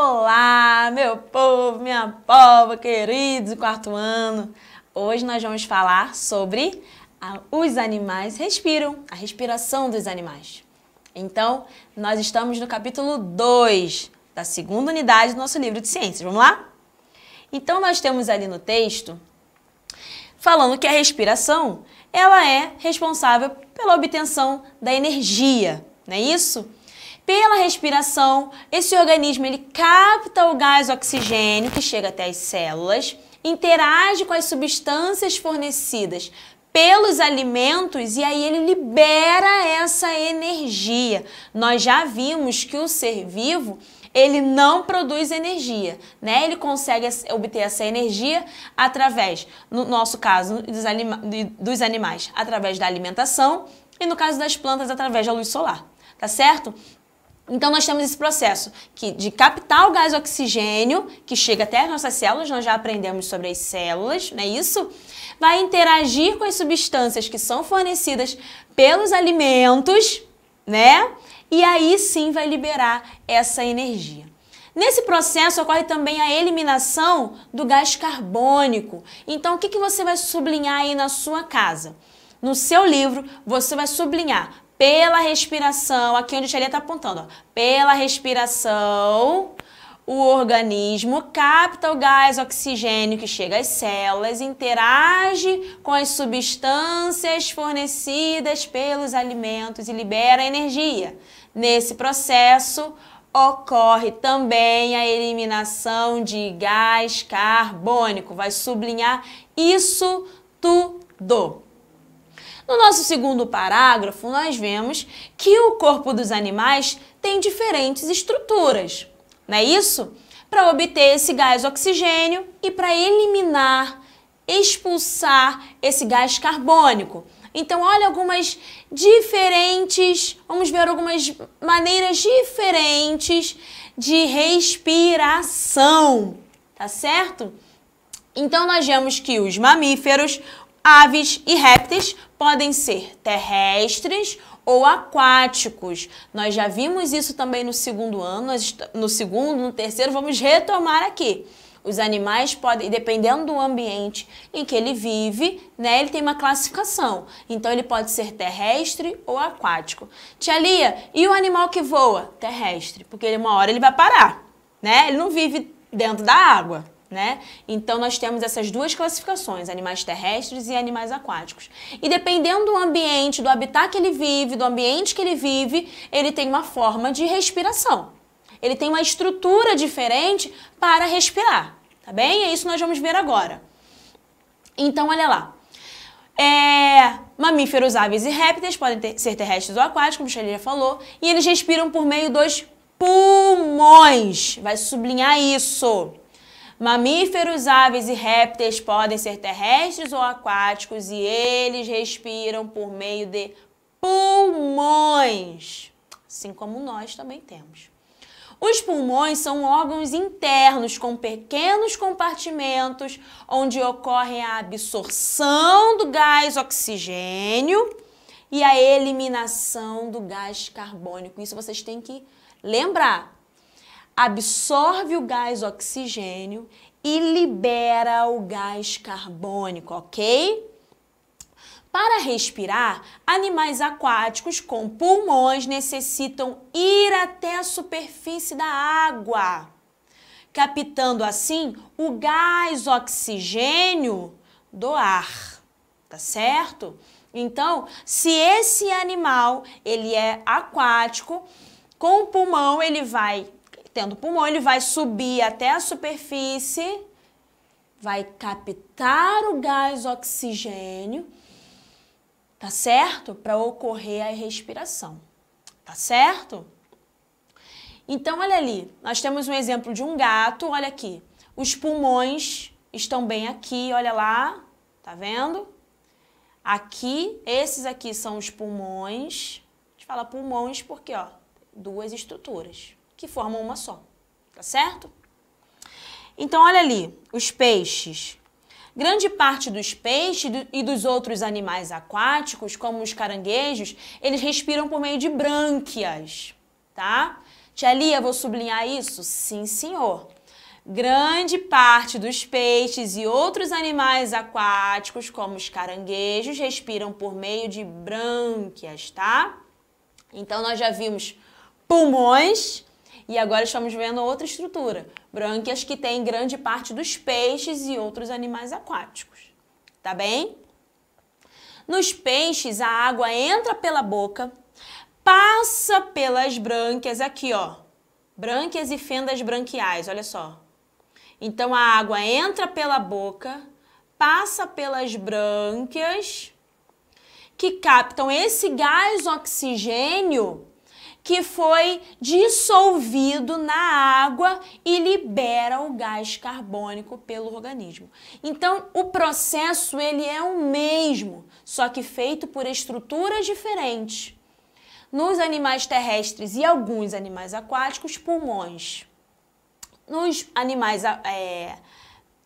Olá, meu povo, minha povo queridos do quarto ano. Hoje nós vamos falar sobre a, os animais respiram, a respiração dos animais. Então, nós estamos no capítulo 2 da segunda unidade do nosso livro de ciências. Vamos lá? Então, nós temos ali no texto falando que a respiração, ela é responsável pela obtenção da energia, não é isso? pela respiração, esse organismo ele capta o gás oxigênio que chega até as células, interage com as substâncias fornecidas pelos alimentos e aí ele libera essa energia. Nós já vimos que o ser vivo ele não produz energia, né? Ele consegue obter essa energia através, no nosso caso, dos, anima dos animais, através da alimentação e no caso das plantas, através da luz solar, tá certo? Então, nós temos esse processo que de captar o gás oxigênio, que chega até as nossas células, nós já aprendemos sobre as células, não é isso? Vai interagir com as substâncias que são fornecidas pelos alimentos, né? E aí sim vai liberar essa energia. Nesse processo ocorre também a eliminação do gás carbônico. Então, o que, que você vai sublinhar aí na sua casa? No seu livro, você vai sublinhar pela respiração, aqui onde a Tia está apontando, ó, pela respiração, o organismo capta o gás oxigênio que chega às células, interage com as substâncias fornecidas pelos alimentos e libera energia. Nesse processo, ocorre também a eliminação de gás carbônico. Vai sublinhar isso tudo. No nosso segundo parágrafo, nós vemos que o corpo dos animais tem diferentes estruturas, não é isso? Para obter esse gás oxigênio e para eliminar, expulsar esse gás carbônico. Então, olha algumas diferentes, vamos ver algumas maneiras diferentes de respiração, tá certo? Então, nós vemos que os mamíferos, aves e répteis podem ser terrestres ou aquáticos. Nós já vimos isso também no segundo ano, no segundo, no terceiro, vamos retomar aqui. Os animais podem, dependendo do ambiente em que ele vive, né, ele tem uma classificação. Então ele pode ser terrestre ou aquático. Tia Lia, e o animal que voa? Terrestre, porque ele, uma hora ele vai parar, né? Ele não vive dentro da água né? Então nós temos essas duas classificações, animais terrestres e animais aquáticos. E dependendo do ambiente, do habitat que ele vive, do ambiente que ele vive, ele tem uma forma de respiração. Ele tem uma estrutura diferente para respirar, tá bem? É isso que nós vamos ver agora. Então olha lá. É, mamíferos, aves e répteis podem ter, ser terrestres ou aquáticos, como o Xalia falou, e eles respiram por meio dos pulmões. Vai sublinhar isso. Mamíferos, aves e répteis podem ser terrestres ou aquáticos e eles respiram por meio de pulmões, assim como nós também temos. Os pulmões são órgãos internos com pequenos compartimentos onde ocorre a absorção do gás oxigênio e a eliminação do gás carbônico. Isso vocês têm que lembrar absorve o gás oxigênio e libera o gás carbônico, ok? Para respirar, animais aquáticos com pulmões necessitam ir até a superfície da água, captando assim o gás oxigênio do ar, tá certo? Então, se esse animal ele é aquático, com o pulmão ele vai tendo pulmão, ele vai subir até a superfície, vai captar o gás oxigênio, tá certo? Para ocorrer a respiração, tá certo? Então, olha ali, nós temos um exemplo de um gato, olha aqui. Os pulmões estão bem aqui, olha lá, tá vendo? Aqui, esses aqui são os pulmões. A gente fala pulmões porque, ó, duas estruturas que formam uma só. Tá certo? Então, olha ali, os peixes. Grande parte dos peixes e dos outros animais aquáticos, como os caranguejos, eles respiram por meio de brânquias, tá? Tia Lia, vou sublinhar isso? Sim, senhor. Grande parte dos peixes e outros animais aquáticos, como os caranguejos, respiram por meio de brânquias, tá? Então, nós já vimos pulmões, e agora estamos vendo outra estrutura, brânquias que tem grande parte dos peixes e outros animais aquáticos. Tá bem? Nos peixes, a água entra pela boca, passa pelas brânquias aqui, ó. Brânquias e fendas branquiais, olha só. Então a água entra pela boca, passa pelas brânquias que captam esse gás oxigênio que foi dissolvido na água e libera o gás carbônico pelo organismo. Então, o processo ele é o mesmo, só que feito por estruturas diferentes. Nos animais terrestres e alguns animais aquáticos, pulmões. Nos animais é,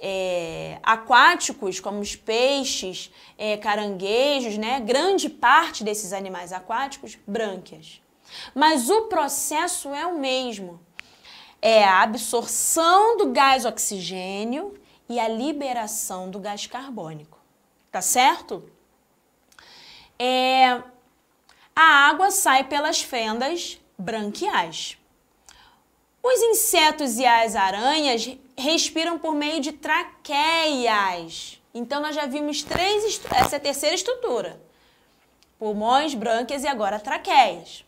é, aquáticos, como os peixes, é, caranguejos, né? grande parte desses animais aquáticos, brânquias. Mas o processo é o mesmo. É a absorção do gás oxigênio e a liberação do gás carbônico. Tá certo? É, a água sai pelas fendas branquiais. Os insetos e as aranhas respiram por meio de traqueias. Então, nós já vimos três essa é a terceira estrutura: pulmões, brânquias e agora traqueias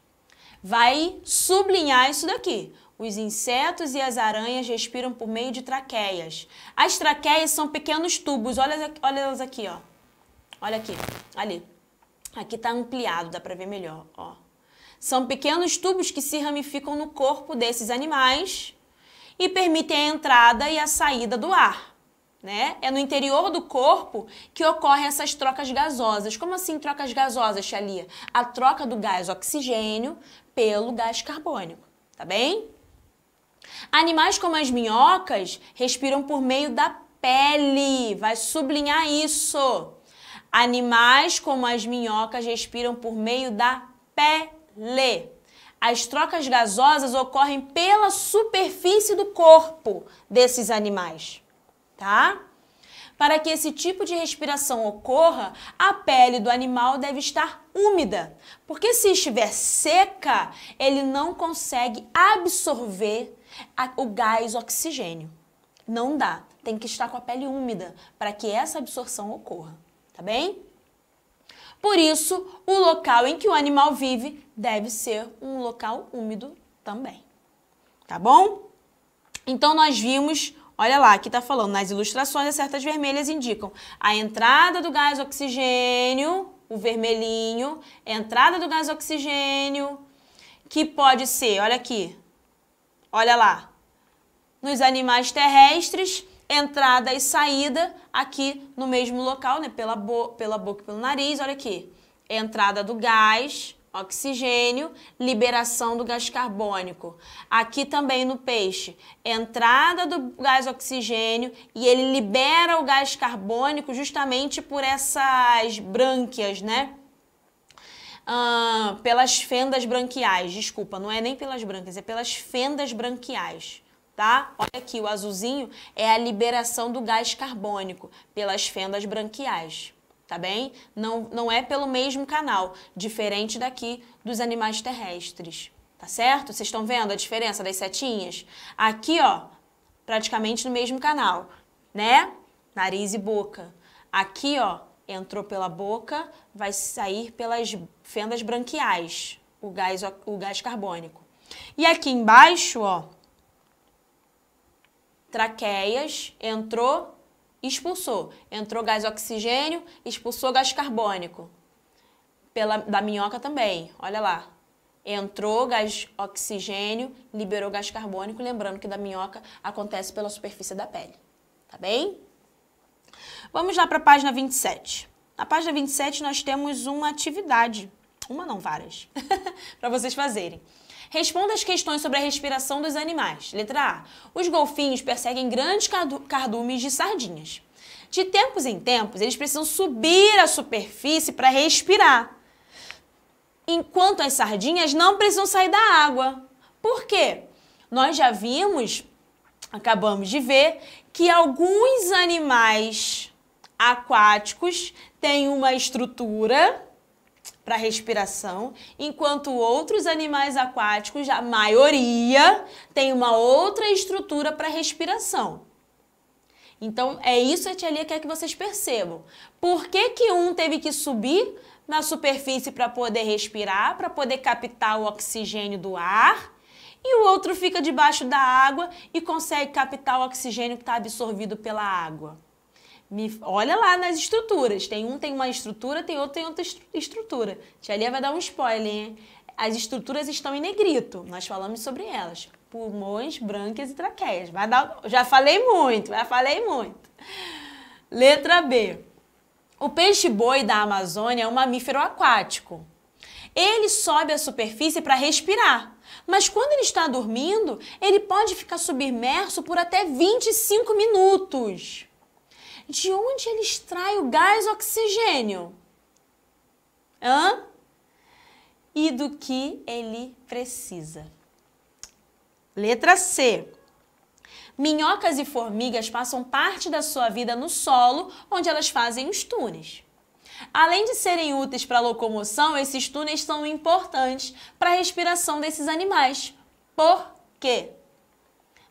vai sublinhar isso daqui. Os insetos e as aranhas respiram por meio de traqueias. As traqueias são pequenos tubos, olha, olha elas aqui, ó. Olha aqui, ali. Aqui está ampliado, dá para ver melhor, ó. São pequenos tubos que se ramificam no corpo desses animais e permitem a entrada e a saída do ar né? É no interior do corpo que ocorrem essas trocas gasosas. Como assim trocas gasosas, Xalia? A troca do gás oxigênio pelo gás carbônico, tá bem? Animais como as minhocas respiram por meio da pele, vai sublinhar isso. Animais como as minhocas respiram por meio da pele. As trocas gasosas ocorrem pela superfície do corpo desses animais tá? Para que esse tipo de respiração ocorra, a pele do animal deve estar úmida, porque se estiver seca, ele não consegue absorver a, o gás oxigênio. Não dá, tem que estar com a pele úmida para que essa absorção ocorra, tá bem? Por isso, o local em que o animal vive deve ser um local úmido também, tá bom? Então, nós vimos Olha lá, aqui está falando, nas ilustrações, as certas vermelhas indicam a entrada do gás oxigênio, o vermelhinho, entrada do gás oxigênio, que pode ser, olha aqui, olha lá, nos animais terrestres, entrada e saída aqui no mesmo local, né? Pela, bo pela boca e pelo nariz, olha aqui. Entrada do gás, oxigênio, liberação do gás carbônico. Aqui também no peixe, entrada do gás oxigênio e ele libera o gás carbônico justamente por essas brânquias, né? Ah, pelas fendas branquiais, desculpa, não é nem pelas brânquias, é pelas fendas branquiais. Tá? Olha aqui, o azulzinho é a liberação do gás carbônico pelas fendas branquiais tá bem? Não, não é pelo mesmo canal, diferente daqui dos animais terrestres, tá certo? Vocês estão vendo a diferença das setinhas? Aqui, ó, praticamente no mesmo canal, né? Nariz e boca. Aqui, ó, entrou pela boca, vai sair pelas fendas branquiais, o gás, o gás carbônico. E aqui embaixo, ó, traqueias, entrou expulsou. Entrou gás oxigênio, expulsou gás carbônico. Pela, da minhoca também, olha lá. Entrou gás oxigênio, liberou gás carbônico, lembrando que da minhoca acontece pela superfície da pele, tá bem? Vamos lá para a página 27. Na página 27 nós temos uma atividade, uma não, várias, para vocês fazerem. Responda as questões sobre a respiração dos animais. Letra A. Os golfinhos perseguem grandes cardumes de sardinhas. De tempos em tempos, eles precisam subir à superfície para respirar. Enquanto as sardinhas não precisam sair da água. Por quê? Nós já vimos, acabamos de ver, que alguns animais aquáticos têm uma estrutura para respiração, enquanto outros animais aquáticos, a maioria, tem uma outra estrutura para respiração. Então, é isso que a tia Lia quer é que vocês percebam. Por que, que um teve que subir na superfície para poder respirar, para poder captar o oxigênio do ar, e o outro fica debaixo da água e consegue captar o oxigênio que está absorvido pela água? Me, olha lá nas estruturas. Tem um tem uma estrutura, tem outro tem outra estrutura. Tia Lia vai dar um spoiler, hein? As estruturas estão em negrito. Nós falamos sobre elas. Pulmões, brânquias e traqueias. Vai dar, já falei muito, já falei muito. Letra B. O peixe-boi da Amazônia é um mamífero aquático. Ele sobe à superfície para respirar, mas quando ele está dormindo, ele pode ficar submerso por até 25 minutos. De onde ele extrai o gás oxigênio? Hã? E do que ele precisa? Letra C. Minhocas e formigas passam parte da sua vida no solo, onde elas fazem os túneis. Além de serem úteis para a locomoção, esses túneis são importantes para a respiração desses animais. Por quê?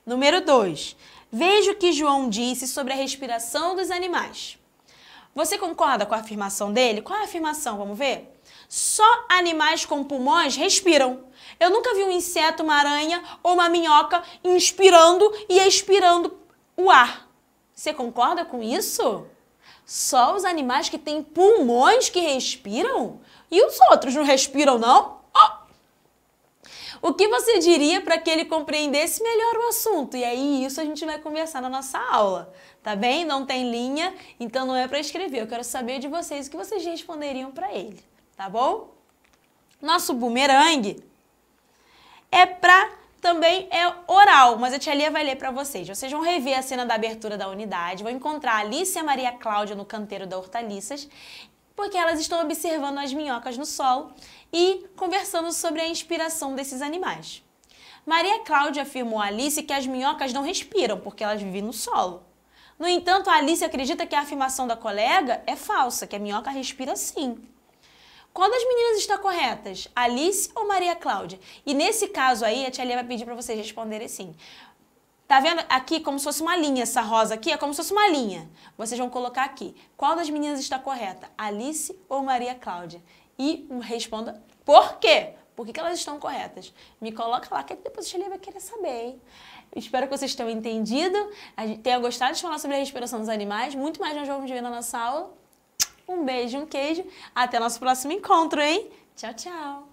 Número 2. Veja o que João disse sobre a respiração dos animais. Você concorda com a afirmação dele? Qual é a afirmação? Vamos ver? Só animais com pulmões respiram. Eu nunca vi um inseto, uma aranha ou uma minhoca inspirando e expirando o ar. Você concorda com isso? Só os animais que têm pulmões que respiram? E os outros não respiram, não? O que você diria para que ele compreendesse melhor o assunto? E aí isso a gente vai conversar na nossa aula, tá bem? Não tem linha, então não é para escrever. Eu quero saber de vocês o que vocês responderiam para ele, tá bom? Nosso bumerangue é para também é oral, mas a tia Lia vai ler para vocês. Vocês vão rever a cena da abertura da unidade, vão encontrar a Alice e a Maria Cláudia no canteiro da Hortaliças porque elas estão observando as minhocas no sol e conversando sobre a inspiração desses animais. Maria Cláudia afirmou a Alice que as minhocas não respiram porque elas vivem no solo. No entanto, a Alice acredita que a afirmação da colega é falsa, que a minhoca respira sim. Qual das meninas está corretas? Alice ou Maria Cláudia? E nesse caso aí, a Tia Lia vai pedir para vocês responderem sim. Tá vendo aqui como se fosse uma linha, essa rosa aqui é como se fosse uma linha. Vocês vão colocar aqui. Qual das meninas está correta? Alice ou Maria Cláudia? E responda por quê? Por que, que elas estão corretas? Me coloca lá que depois o Xalia vai querer saber, hein? Espero que vocês tenham entendido, tenham gostado de falar sobre a respiração dos animais. Muito mais nós vamos ver na nossa aula. Um beijo, um queijo. Até nosso próximo encontro, hein? Tchau, tchau!